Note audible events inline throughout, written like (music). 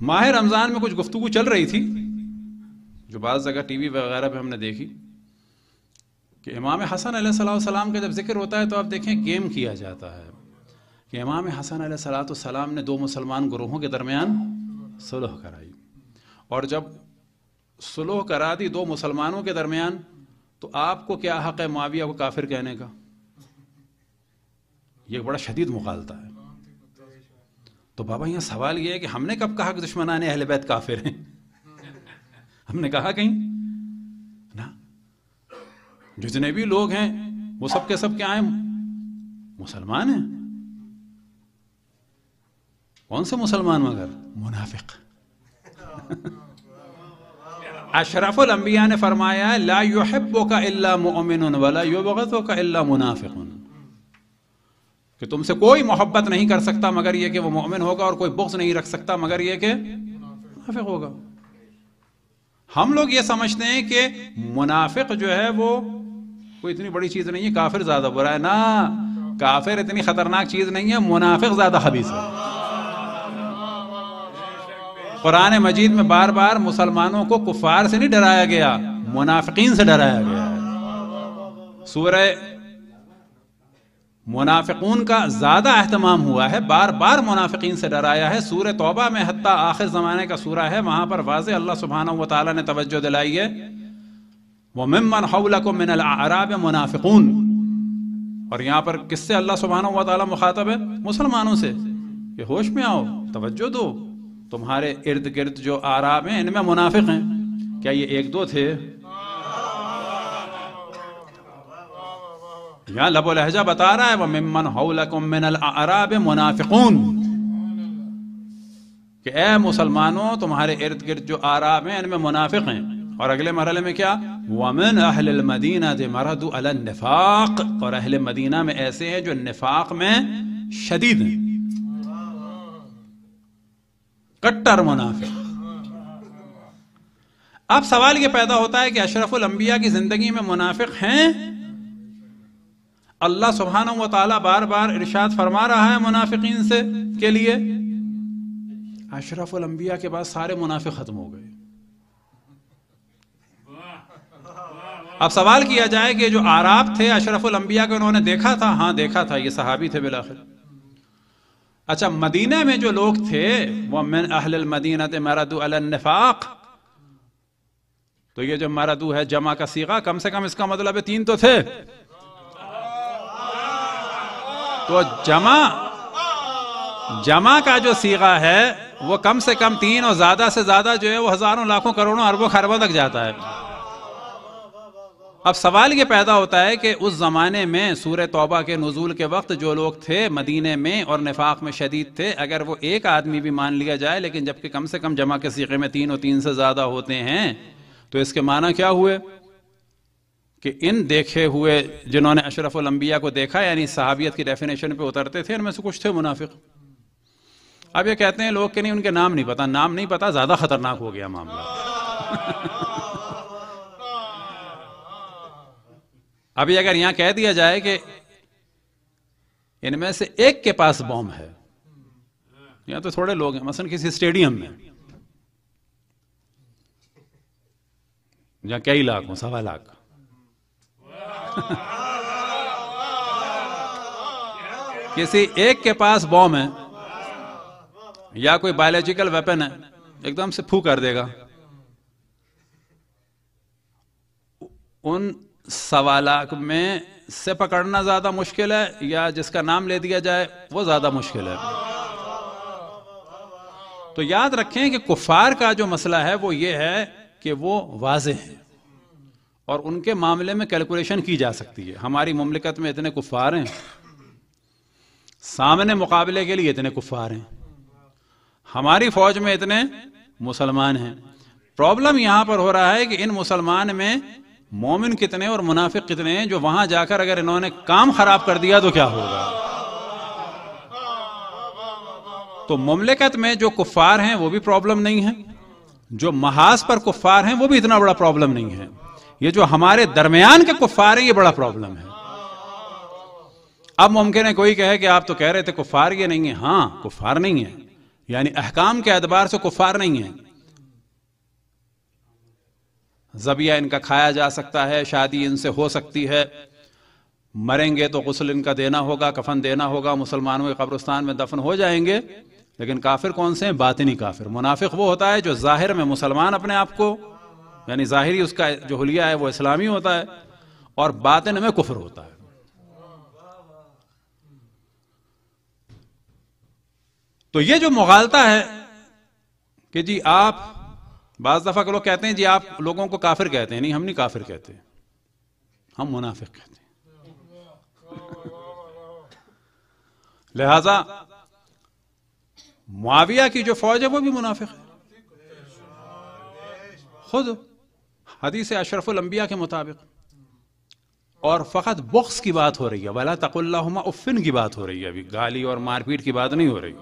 माह रमज़ान में कुछ गुफ्तु चल रही थी जो बाज़ जगह टी वी वगैरह पर हमने देखी कि इमाम हसन सलाम का जब जिक्र होता है तो आप देखें गेम किया जाता है कि इमाम हसन सलाम ने दो मुसलमान ग्रोहों के दरमियान सुलह कराई और जब सुलह करा दी दो मुसलमानों के दरमियान तो आपको क्या हक़ है माविया को काफिर कहने का यह बड़ा शदीद मुखालता है तो बाबा यहाँ सवाल ये है कि हमने कब कहा कि दुश्मन आने अहल बैत काफिर हैं हमने कहा कहीं ना जितने भी लोग हैं वो सब के सब क्या हैं मुसलमान हैं कौन से मुसलमान मगर मुनाफिक अशरफुल अंबिया ने फरमाया ला युहब्बो का अल्ला मोमिन वला युबगतो का अल्ला मुनाफिक़ुन कि तुमसे कोई मोहब्बत नहीं कर सकता मगर यह कि वो मोमिन होगा और कोई बुक्स नहीं रख सकता मगर यह कि मुनाफिक होगा हम लोग ये समझते हैं कि मुनाफिक जो है वो कोई इतनी बड़ी चीज नहीं है काफिर ज्यादा बुरा है ना काफिर इतनी खतरनाक चीज नहीं है मुनाफिक ज्यादा हबीस है कुरान मजीद में बार बार मुसलमानों को कुफार से नहीं डराया गया मुनाफिकीन से डराया गया सूर्य मुनाफिकून का ज़्यादा अहतमाम हुआ है बार बार मुनाफिकीन से डराया है सूर तोबा में हत्या आखिर ज़माने का सूरह है वहां पर वाज अल्लाह सुबहाना व ने तवज्जो दिलाई है वो ममन हौलको मिन अराब मुनाफिकून और यहाँ पर किससे अल्लाह सुबहाना व मुखातब है मुसलमानों से ये होश में आओ तवज्जो दो तुम्हारे इर्द गिर्द जो आराब हैं इनमें मुनाफिक हैं क्या ये एक दो थे यहाँ लबो लहजा बता रहा है वह मिमन हौलकुमिन अराब मुनाफिकून कि ए मुसलमानों तुम्हारे इर्द गिर्द जो आराब हैं इनमें मुनाफिक हैं और अगले मरहले में क्या वमन अहल मदीना दे मरद नफाक और अहल मदीना में ऐसे हैं जो नफाक में शदीद हैं कट्टर मुनाफिक अब सवाल ये पैदा होता है कि अशरफुल अंबिया की जिंदगी में मुनाफिक हैं अल्लाह सुबहान व बार बार इरशाद फरमा रहा है मुनाफिकीन से के लिए अशरफुल के बाद सारे मुनाफिक ख़त्म हो गए अब सवाल किया जाए कि जो आराब थे अशरफुल के को उन्होंने देखा था हाँ देखा था ये सहाबी थे बिलाखिर अच्छा मदीना में जो लोग थे वह मिन अहल मदीना मरदू अलनफाक तो ये जो मरदू है जमा का सीगा कम से कम इसका मतलब है तीन तो थे तो जमा जमा का जो सीगा है वो कम से कम तीन और ज्यादा से ज्यादा जो है वो हजारों लाखों करोड़ों अरबों खरबों तक जाता है अब सवाल ये पैदा होता है कि उस ज़माने में सूर तौबा के नज़ूल के वक्त जो लोग थे मदीने में और निफाक में शदीद थे अगर वो एक आदमी भी मान लिया जाए लेकिन जबकि कम से कम जमा के सीखे में तीन और तीन से ज़्यादा होते हैं तो इसके माना क्या हुए कि इन देखे हुए जिन्होंने अशरफलम्बिया को देखा यानी सहाबियत की डेफिनेशन पे उतरते थे इनमें से कुछ थे मुनाफिक अब ये कहते हैं लोग के नहीं उनके नाम नहीं पता नाम नहीं पता ज़्यादा ख़तरनाक हो गया मामला (laughs) अभी अगर यहां कह दिया जाए कि इनमें से एक के पास बॉम्ब है या तो थोड़े लोग हैं मसलन किसी स्टेडियम में या कई लाख हो सवा लाख किसी एक के पास बॉम्ब है या कोई बायोलॉजिकल वेपन है एकदम से फू कर देगा उन सवाल में से पकड़ना ज्यादा मुश्किल है या जिसका नाम ले दिया जाए वो ज्यादा मुश्किल है तो याद रखें कि कुफार का जो मसला है वो ये है कि वो वाज है और उनके मामले में कैलकुलेशन की जा सकती है हमारी ममलिकत में इतने कुफार हैं सामने मुकाबले के लिए इतने कुफार हैं हमारी फौज में इतने मुसलमान हैं प्रॉब्लम यहां पर हो रहा है कि इन मुसलमान में मोमिन कितने और मुनाफिक कितने हैं जो वहां जाकर अगर इन्होंने काम खराब कर दिया तो क्या होगा तो ममलिकत में जो कुफार हैं वो भी प्रॉब्लम नहीं है जो महाज पर कुफार हैं वो भी इतना बड़ा प्रॉब्लम नहीं है ये जो हमारे दरमियान के कुफार हैं ये बड़ा प्रॉब्लम है अब मुमकिन है कोई कहे कि आप तो कह रहे थे कुफार ये नहीं है हाँ कुफार नहीं है यानी अहकाम के अतबार से कुफार नहीं है जबिया इनका खाया जा सकता है शादी इनसे हो सकती है मरेंगे तो गसल इनका देना होगा कफन देना होगा मुसलमानों के कब्रस्तान में दफन हो जाएंगे लेकिन काफिर कौन से हैं बातनी काफिर मुनाफिक वो होता है जो जाहिर में मुसलमान अपने आप को यानी ज़ाहिरी उसका जो हलिया है वो इस्लामी होता है और बातिन में कुफर होता है तो ये जो मुगालता है कि जी आप बाज दफा के लोग कहते हैं जी आप लोगों को काफिर कहते हैं नहीं हम नहीं काफिर कहते हम मुनाफिक कहते हैं (laughs) लिहाजा मुआविया की जो फौज है वो भी मुनाफिक है खुद हदीस अशरफुलम्बिया के मुताबिक और फ़कत बुख्स की बात हो रही है वाला तकुल्लाहुमा उफ़िन की बात हो रही है अभी गाली और मारपीट की बात नहीं हो रही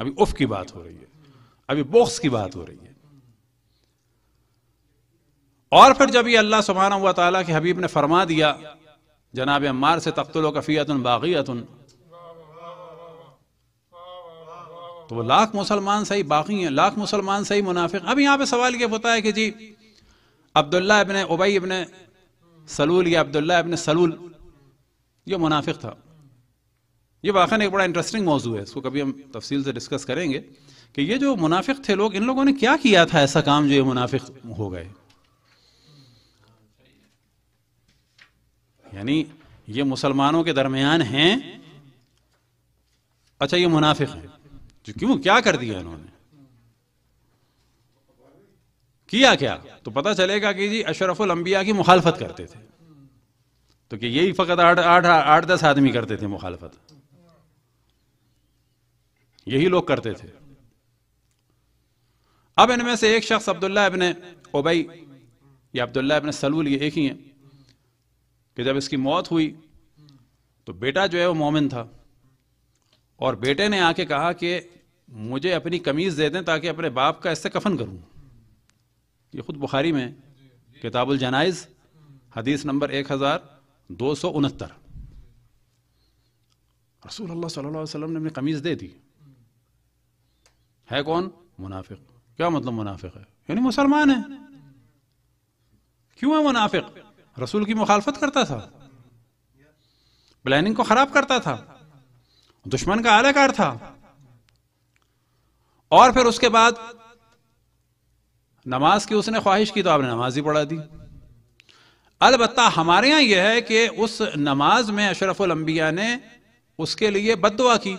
अभी उफ़ की बात हो रही है अभी बुख्स की बात हो रही है और फिर जब ये अल्लाह सुबहाना हुआ ताला के हबीब ने फरमा दिया जनाब अम्मार से तख्तुल कफीत बाग़ीतन तो वो लाख मुसलमान सही बाकी हैं लाख मुसलमान सही मुनाफिक अब यहाँ पे सवाल ये होता है कि जी अब्दुल्ला इबन उबई इबन सलूल या अब्दुल्ला इबन सलूल ये मुनाफिक था ये वाक़ एक बड़ा इंटरेस्टिंग मौजू है इसको कभी हम तफसील से डिस्कस करेंगे कि ये जो मुनाफिक थे लोग इन लोगों ने क्या किया था ऐसा काम जो ये मुनाफिक हो गए यानी ये मुसलमानों के दरमियान हैं अच्छा ये मुनाफिक है क्यों क्या कर दिया इन्होंने किया क्या तो पता चलेगा कि जी अशरफुल अंबिया की मुखालफत करते थे तो कि यही फकत आठ आठ आठ दस आदमी करते थे मुखालफत यही लोग करते थे अब इनमें से एक शख्स अब्दुल्ला अबन ओबई या अब्दुल्ला अबन सलूल ये एक ही है कि जब इसकी मौत हुई तो बेटा जो है वो मोमिन था और बेटे ने आके कहा कि मुझे अपनी कमीज दे दें ताकि अपने बाप का इससे कफन करूं ये खुद बुखारी में किताबुल जनाइज हदीस नंबर एक हज़ार दो सौ उनहत्तर रसूल अल्लाह सल्लल्लाहु अलैहि वसल्लम ने अपनी कमीज़ दे दी है कौन मुनाफिक क्या मतलब मुनाफिक है यानी मुसलमान है क्यों है मुनाफिक रसूल की मुखालफत करता था प्लानिंग को खराब करता था दुश्मन का आलाकार था और फिर उसके बाद नमाज की उसने ख्वाहिश की तो आपने नमाज ही पढ़ा दी अलबत् हमारे यहां यह है कि उस नमाज में अशरफुलंबिया ने उसके लिए बदवा की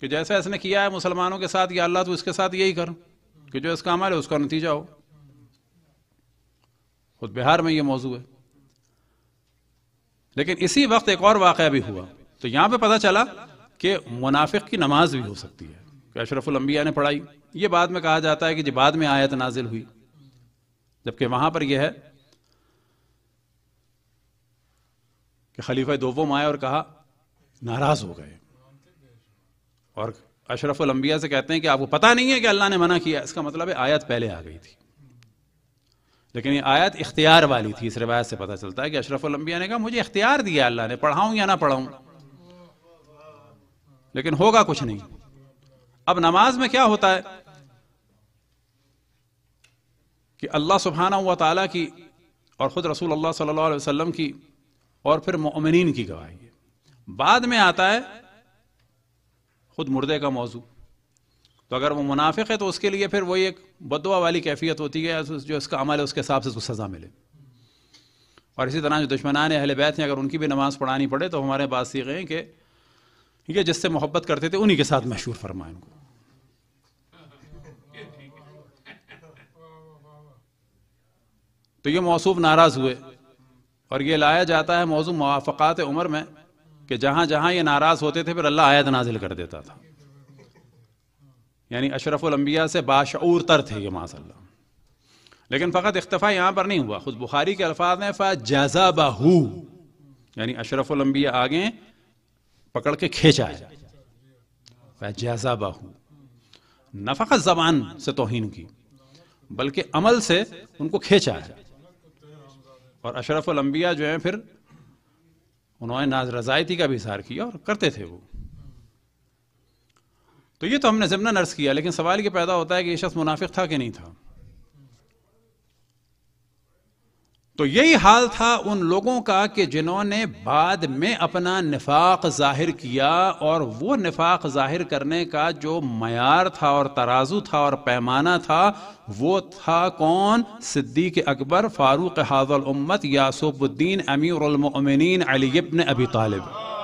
कि जैसे इसने किया है मुसलमानों के साथ या अल्लाह तो इसके साथ यही कर कि जो इसका अमल है उसका नतीजा हो खुद बिहार में यह मौजू है लेकिन इसी वक्त एक और वाक़ भी हुआ तो यहां पे पता चला कि मुनाफिक की नमाज भी हो सकती है कि अशरफुलंबिया ने पढ़ाई ये बाद में कहा जाता है कि जी बाद में आयत नाजिल हुई जबकि वहां पर यह है कि खलीफा वो आए और कहा नाराज हो गए और अशरफुल अलंबिया से कहते हैं कि आपको पता नहीं है कि अल्लाह ने मना किया इसका मतलब है आयत पहले आ गई थी लेकिन ये आयत इख्तियार वाली थी इस रिवायत से पता चलता है कि अशरफ अलंबिया ने कहा मुझे इख्तियार दिया अल्लाह ने पढ़ाऊं या ना पढ़ाऊं लेकिन होगा कुछ नहीं अब नमाज में क्या होता है कि अल्लाह सुबहाना हुआ तला की और ख़ुद रसूल अल्लाह सल्लल्लाहु अलैहि वसल्लम की और फिर मोमिन की गवाही है बाद में आता है खुद मुर्दे का मौजू तो अगर वो मुनाफिक है तो उसके लिए फिर वही एक बदवा वाली कैफियत होती है जो इसका अमल है उसके हिसाब से उसको सज़ा मिले और इसी तरह जो दुश्मनान अहल बैत हैं अगर उनकी भी नमाज़ पढ़ानी पड़े तो हमारे पास सीखे गए कि ये जिससे मोहब्बत करते थे उन्हीं के साथ मशहूर फरमाए उनको तो ये मौसूफ नाराज हुए और ये लाया जाता है मौजू मुआफ़ात उम्र में कि जहां जहां ये नाराज़ होते थे फिर अल्लाह आयत नाजिल कर देता था यानी अशरफुलम्बिया से बाशूर तर थे ये माशा लेकिन फ़कत इख्तफ़ा यहां पर नहीं हुआ ख़ुद बुखारी के अल्फाज में फ़ा जजा बहू यानी अशरफुलम्बिया आगे पकड़ के खेचा है फ़ा जजा बहू न फ़कत ज़बान से तोहन की बल्कि अमल से उनको खेचा है और अशरफ अलम्बिया जो हैं फिर उन्होंने नाज रजायती का भी इजहार किया और करते थे वो तो ये तो हमने जमना नर्स किया लेकिन सवाल ये पैदा होता है कि ये शख्स मुनाफिक था कि नहीं था तो यही हाल था उन लोगों का कि जिन्होंने बाद में अपना निफाक ज़ाहिर किया और वो निफाक ज़ाहिर करने का जो मैार था और तराजू था और पैमाना था वो था कौन सिद्दीक अकबर फ़ारूक हाजल उम्मत यासुबुद्दीन अमीरमिन अली अबी तालिब